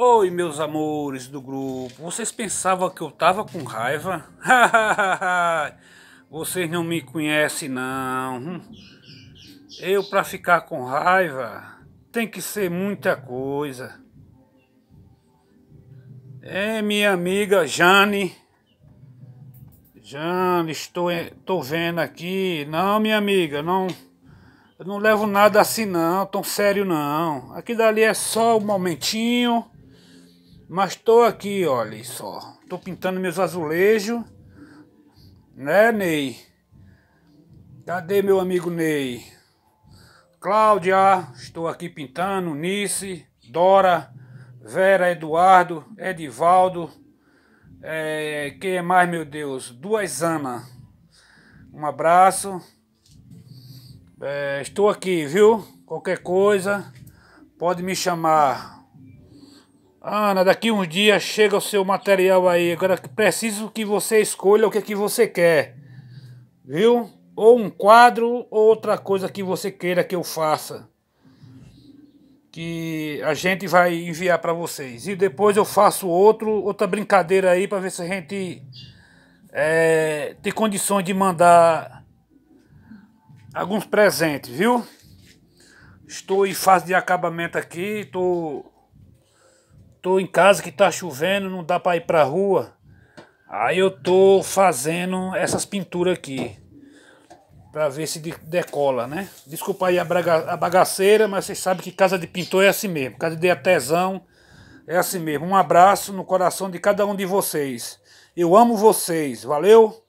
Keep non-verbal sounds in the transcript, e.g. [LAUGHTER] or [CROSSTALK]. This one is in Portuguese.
Oi, meus amores do grupo, vocês pensavam que eu tava com raiva? [LAUGHS] vocês não me conhecem, não. Eu, pra ficar com raiva, tem que ser muita coisa. É, minha amiga Jane. Jane, estou, estou vendo aqui. Não, minha amiga, não. Eu não levo nada assim, não, tão sério, não. Aqui dali é só um momentinho. Mas tô aqui, olha só. Tô pintando meus azulejos. Né, Ney? Cadê meu amigo Ney? Cláudia, estou aqui pintando. Nice, Dora, Vera, Eduardo, Edivaldo. É, quem é mais, meu Deus? Duas Ana. Um abraço. É, estou aqui, viu? Qualquer coisa, pode me chamar. Ana, daqui uns dias chega o seu material aí. Agora preciso que você escolha o que, é que você quer. Viu? Ou um quadro ou outra coisa que você queira que eu faça. Que a gente vai enviar para vocês. E depois eu faço outro, outra brincadeira aí para ver se a gente é, tem condições de mandar alguns presentes, viu? Estou em fase de acabamento aqui, estou. Tô tô em casa que tá chovendo, não dá para ir pra rua. Aí eu tô fazendo essas pinturas aqui. Pra ver se decola, né? Desculpa aí a, braga, a bagaceira, mas vocês sabem que casa de pintor é assim mesmo. Casa de artesão é assim mesmo. Um abraço no coração de cada um de vocês. Eu amo vocês. Valeu!